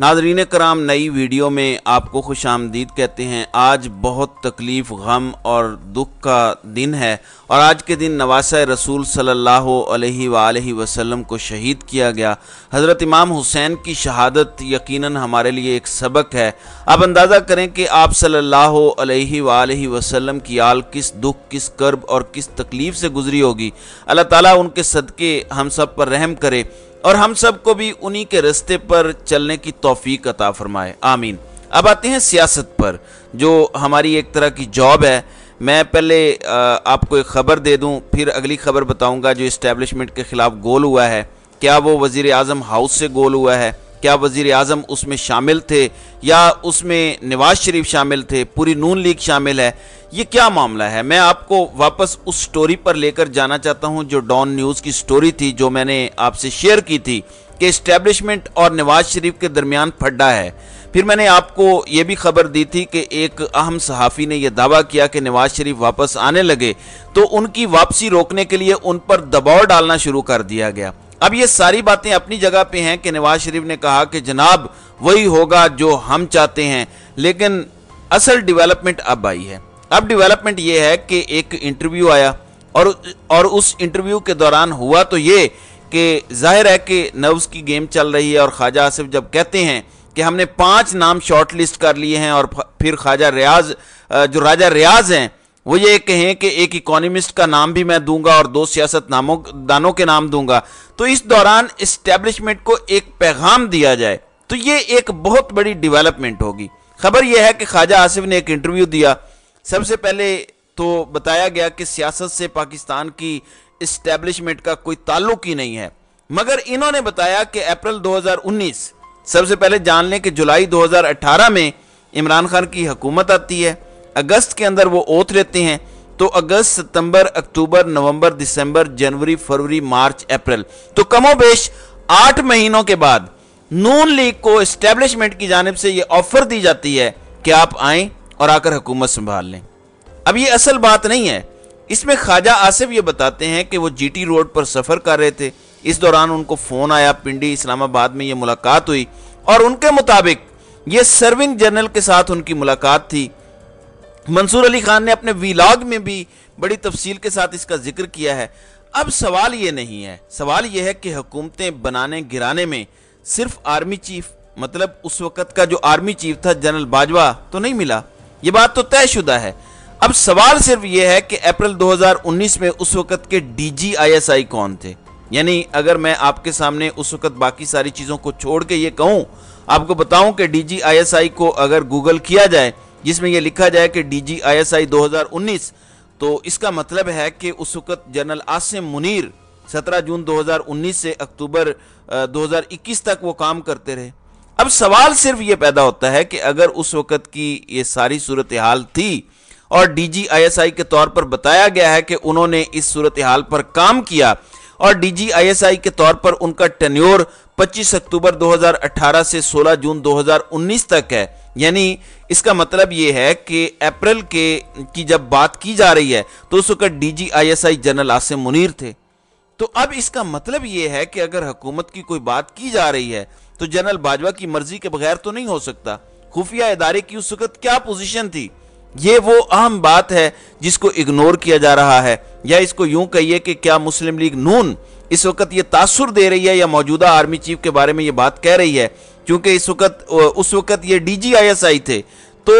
नाजरीन कराम नई वीडियो में आपको खुश आमदीद कहते हैं आज बहुत तकलीफ़ गम और दुख का दिन है और आज के दिन नवासा रसूल सल्लल्लाहु अलैहि सल्ला वसल्लम को शहीद किया गया हज़रत इमाम हुसैन की शहादत यकीनन हमारे लिए एक सबक है आप अंदाज़ा करें कि आप सल्लल्लाहु अलैहि वसल्लम की आल किस दुख किस कर्ब और किस तकलीफ़ से गुजरी होगी अल्लाह ताली उनके सदक़े हम सब पर रहम करे और हम सबको भी उन्हीं के रस्ते पर चलने की तोफ़ी अता फरमाए आमीन अब आते हैं सियासत पर जो हमारी एक तरह की जॉब है मैं पहले आपको एक ख़बर दे दूं फिर अगली खबर बताऊंगा जो इस्टेब्लिशमेंट के ख़िलाफ़ गोल हुआ है क्या वो वज़ी अजम हाउस से गोल हुआ है क्या वज़ी अजम उसमें शामिल थे या उसमें नवाज शरीफ शामिल थे पूरी नून लीग शामिल है ये क्या मामला है मैं आपको वापस उस स्टोरी पर लेकर जाना चाहता हूं जो डॉन न्यूज़ की स्टोरी थी जो मैंने आपसे शेयर की थी कि इस्टेब्लिशमेंट और नवाज शरीफ के दरमियान फड्डा है फिर मैंने आपको ये भी खबर दी थी कि एक अहम सहाफ़ी ने यह दावा किया कि नवाज शरीफ वापस आने लगे तो उनकी वापसी रोकने के लिए उन पर दबाव डालना शुरू कर दिया गया अब ये सारी बातें अपनी जगह पे हैं कि नवाज शरीफ ने कहा कि जनाब वही होगा जो हम चाहते हैं लेकिन असल डेवलपमेंट अब आई है अब डेवलपमेंट ये है कि एक इंटरव्यू आया और और उस इंटरव्यू के दौरान हुआ तो ये कि जाहिर है कि नर्व्स की गेम चल रही है और ख्वाजा आसिफ जब कहते हैं कि हमने पांच नाम शॉर्ट लिस्ट कर लिए हैं और फिर ख्वाजा रियाज जो राजा रियाज हैं वो ये कहें कि एक इकोनॉमिस्ट का नाम भी मैं दूंगा और दो सियासत नामों दानों के नाम दूंगा तो इस दौरान इस्टेब्लिशमेंट को एक पैगाम दिया जाए तो ये एक बहुत बड़ी डिवेलपमेंट होगी खबर यह है कि ख्वाजा आसिफ ने एक इंटरव्यू दिया सबसे पहले तो बताया गया कि सियासत से पाकिस्तान की इस्टेब्लिशमेंट का कोई ताल्लुक ही नहीं है मगर इन्होंने बताया कि अप्रैल 2019 सबसे पहले जान लें कि जुलाई 2018 में इमरान खान की हुकूमत आती है अगस्त के अंदर वो ओथ लेते हैं तो अगस्त सितंबर अक्टूबर नवंबर दिसंबर जनवरी फरवरी मार्च अप्रैल तो कमो बेश आठ महीनों के बाद नून लीग को इस्टेब्लिशमेंट की जानब से ये ऑफर दी जाती है कि आप आए और आकर हुकूमत संभाल लें अब ये असल बात नहीं है इसमें ख्वाजा आसिफ ये बताते हैं कि वो जीटी रोड पर सफ़र कर रहे थे इस दौरान उनको फ़ोन आया पिंडी इस्लामाबाद में ये मुलाकात हुई और उनके मुताबिक ये सर्विंग जनरल के साथ उनकी मुलाकात थी मंसूर अली खान ने अपने वीलाग में भी बड़ी तफसील के साथ इसका जिक्र किया है अब सवाल ये नहीं है सवाल यह है कि हुकूमतें बनाने गिराने में सिर्फ आर्मी चीफ मतलब उस वक्त का जो आर्मी चीफ था जनरल बाजवा तो नहीं मिला ये बात तो तयशुदा है अब सवाल सिर्फ ये है कि अप्रैल 2019 में उस वक्त के डीजी आईएसआई कौन थे यानी अगर मैं आपके सामने उस वक्त बाकी सारी चीज़ों को छोड़ के ये कहूं आपको बताऊं कि डीजी आईएसआई को अगर गूगल किया जाए जिसमें यह लिखा जाए कि डीजी आईएसआई 2019 तो इसका मतलब है कि उस वक्त जनरल आसिम मुनीर 17 जून 2019 से अक्टूबर 2021 तक वो काम करते रहे अब सवाल सिर्फ ये पैदा होता है कि अगर उस वक़्त की ये सारी सूरत हाल थी और डीजीआईएसआई के तौर पर बताया गया है कि उन्होंने इस सूरत हाल पर काम किया और डीजीआईएसआई के तौर पर उनका टेन्योर 25 अक्टूबर 2018 से 16 जून 2019 तक है यानी इसका मतलब ये है कि अप्रैल के की जब बात की जा रही है तो उस वक्त डीजीआईएसआई जनरल आसिम मुनीर थे तो अब इसका मतलब ये है कि अगर हुकूमत की कोई बात की जा रही है तो जनरल बाजवा की मर्जी के बगैर तो नहीं हो सकता खुफिया इदारे की उस वक्त क्या पोजीशन थी ये वो अहम बात है जिसको इग्नोर किया जा रहा है या इसको यूं कहिए कि क्या मुस्लिम लीग नून इस वक्त ये तासुर दे रही है या मौजूदा आर्मी चीफ के बारे में ये बात कह रही है क्योंकि इस वक्त उस वक्त ये डीजीआईएसआई थे तो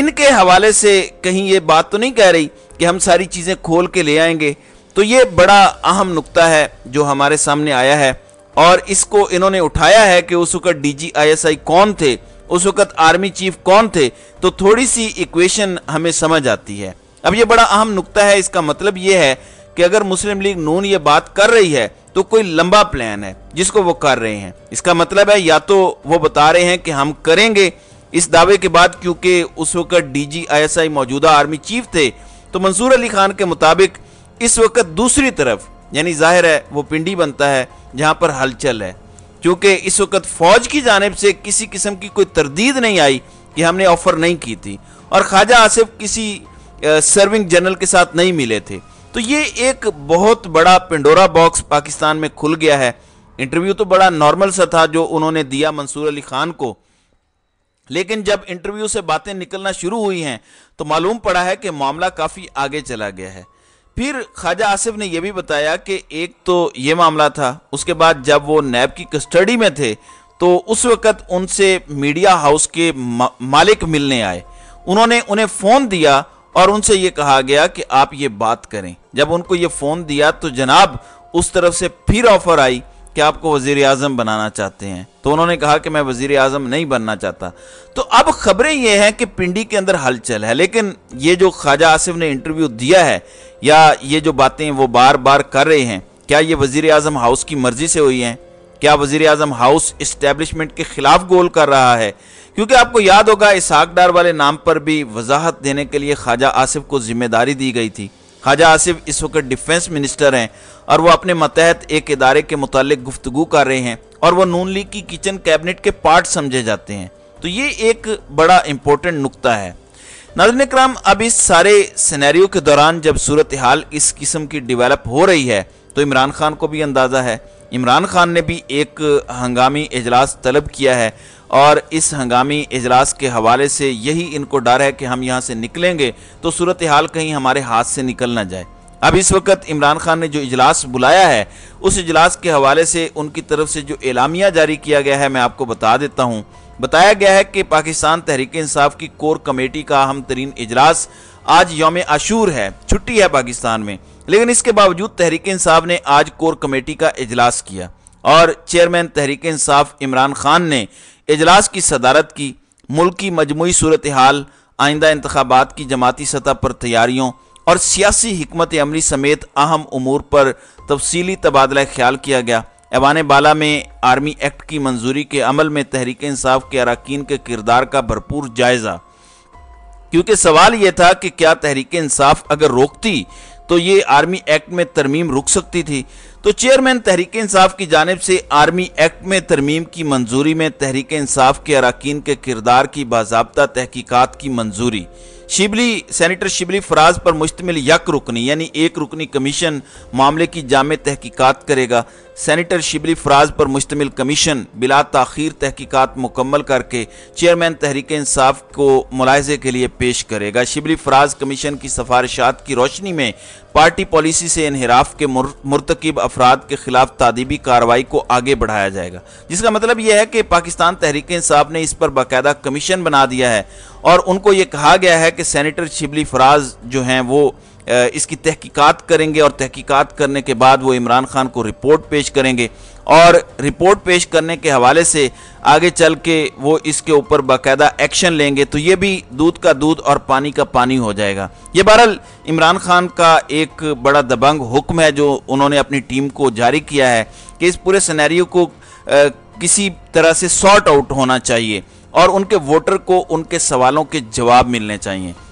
इनके हवाले से कहीं ये बात तो नहीं कह रही कि हम सारी चीज़ें खोल के ले आएंगे तो ये बड़ा अहम नुकता है जो हमारे सामने आया है और इसको इन्होंने उठाया है कि उस वक्त डीजीआईएसआई कौन थे उस वक्त आर्मी चीफ कौन थे तो थोड़ी सी इक्वेशन हमें समझ आती है अब ये बड़ा अहम नुकता है इसका मतलब ये है कि अगर मुस्लिम लीग नून ये बात कर रही है तो कोई लंबा प्लान है जिसको वो कर रहे हैं इसका मतलब है या तो वो बता रहे हैं कि हम करेंगे इस दावे के बाद क्योंकि उस वक्त डीजीआईएसआई मौजूदा आर्मी चीफ थे तो मंसूर अली खान के मुताबिक इस वक्त दूसरी तरफ यानी जाहिर है वो पिंडी बनता है जहाँ पर हलचल है क्योंकि इस वक्त फौज की जानब से किसी किस्म की कोई तरदीद नहीं आई कि हमने ऑफर नहीं की थी और ख्वाजा आसिफ किसी सर्विंग जनरल के साथ नहीं मिले थे तो ये एक बहुत बड़ा पिंडोरा बॉक्स पाकिस्तान में खुल गया है इंटरव्यू तो बड़ा नॉर्मल सा था जो उन्होंने दिया मंसूर अली खान को लेकिन जब इंटरव्यू से बातें निकलना शुरू हुई हैं तो मालूम पड़ा है कि मामला काफ़ी आगे चला गया है फिर ख्वाजा आसिफ ने यह भी बताया कि एक तो ये मामला था उसके बाद जब वो नैब की कस्टडी में थे तो उस वक़्त उनसे मीडिया हाउस के मालिक मिलने आए उन्होंने उन्हें फ़ोन दिया और उनसे ये कहा गया कि आप ये बात करें जब उनको ये फ़ोन दिया तो जनाब उस तरफ से फिर ऑफ़र आई कि आपको वजीर आजम बनाना चाहते हैं तो उन्होंने कहा कि मैं वजीर आजम नहीं बनना चाहता तो अब खबरें यह हैं कि पिंडी के अंदर हलचल है लेकिन ये जो ख्वाजा आसिफ ने इंटरव्यू दिया है या ये जो बातें वो बार बार कर रहे हैं क्या ये वजीर आजम हाउस की मर्जी से हुई हैं क्या वजीर आजम हाउस इस्टेब्लिशमेंट के खिलाफ गोल कर रहा है क्योंकि आपको याद होगा इसहाकडार वाले नाम पर भी वजाहत देने के लिए ख्वाजा आसिफ को जिम्मेदारी दी गई थी ख्वाजा आसिफ इस वक्त डिफेंस मिनिस्टर हैं और वो अपने मतहत एक इदारे के मुतालिक गुफ्तु कर रहे हैं और वह नून लीग की किचन कैबिनेट के पार्ट समझे जाते हैं तो ये एक बड़ा इंपॉर्टेंट नुकता है नाजन कराम अब इस सारे सिनेरियो के दौरान जब सूरत हाल इस किस्म की डिवेलप हो रही है तो इमरान खान को भी अंदाज़ा है इमरान खान ने भी एक हंगामी अजलास तलब किया है और इस हंगामी अजलास के हवाले से यही इनको डर है कि हम यहाँ से निकलेंगे तो सूरत हाल कहीं हमारे हाथ से निकल ना जाए अब इस वक्त इमरान खान ने जो इजलास बुलाया है उस इजलास के हवाले से उनकी तरफ से जो एलामिया जारी किया गया है मैं आपको बता देता हूँ बताया गया है कि पाकिस्तान तहरीक इंसाफ की कोर कमेटी का अहम तरीन इजलास आज योम आशूर है छुट्टी है पाकिस्तान में लेकिन इसके बावजूद तहरीक इंसाफ ने आज कोर कमेटी का इजलास किया और चेयरमैन तहरीक इंसाफ इमरान खान ने इजलास की सदारत की मुल्क की मजमू सूरत हाल आइंदा इंतबात की जमाती सतह पर तैयारियों और सियासी हमत अमली समेत अहम अमूर पर तफसीली तबादला ख्याल किया गया ऐवान बाला में आर्मी एक्ट की मंजूरी के अमल में तहरीक इंसाफ के अरकान के किरदार का भरपूर जायज़ा क्योंकि सवाल यह था कि क्या तहरीक इंसाफ अगर रोकती तो ये आर्मी एक्ट में तरमीम रुक सकती थी तो चेयरमैन तहरीक इंसाफ की जानब से आर्मी एक्ट में तरमीम की मंजूरी में तहरीक इंसाफ के अरकान के किरदार की बाबा तहकीकत की मंजूरी शिबली सेनेटर शिबली फराज पर मुश्तमिल यक रुकनी यानी एक रुकनी कमीशन मामले की जाम तहकीकात करेगा सैनिटर शिबली फराज पर मुश्तमिल कमीशन बिला तखीर तहकीकत मुकम्मल करके चेयरमैन तहरीक इंसाफ को मुलायजे के लिए पेश करेगा शिबली फराज कमीशन की सफारशात की रोशनी में पार्टी पॉलिसी से इनहराफ के मुरतकब अफराद के खिलाफ तदीबी कार्रवाई को आगे बढ़ाया जाएगा जिसका मतलब यह है कि पाकिस्तान तहरीक इंसाफ ने इस पर बाकायदा कमीशन बना दिया है और उनको ये कहा गया है कि सैनिटर शिबली फराज जो हैं वो इसकी तहकीकात करेंगे और तहकीकात करने के बाद वो इमरान खान को रिपोर्ट पेश करेंगे और रिपोर्ट पेश करने के हवाले से आगे चल के वो इसके ऊपर बाकायदा एक्शन लेंगे तो ये भी दूध का दूध और पानी का पानी हो जाएगा ये बहरहाल इमरान खान का एक बड़ा दबंग हुक्म है जो उन्होंने अपनी टीम को जारी किया है कि इस पूरे सिनेरियो को आ, किसी तरह से सॉर्ट आउट होना चाहिए और उनके वोटर को उनके सवालों के जवाब मिलने चाहिए